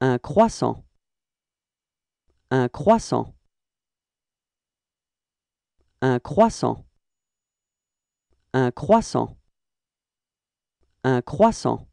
un croissant, un croissant, un croissant, un croissant, un croissant.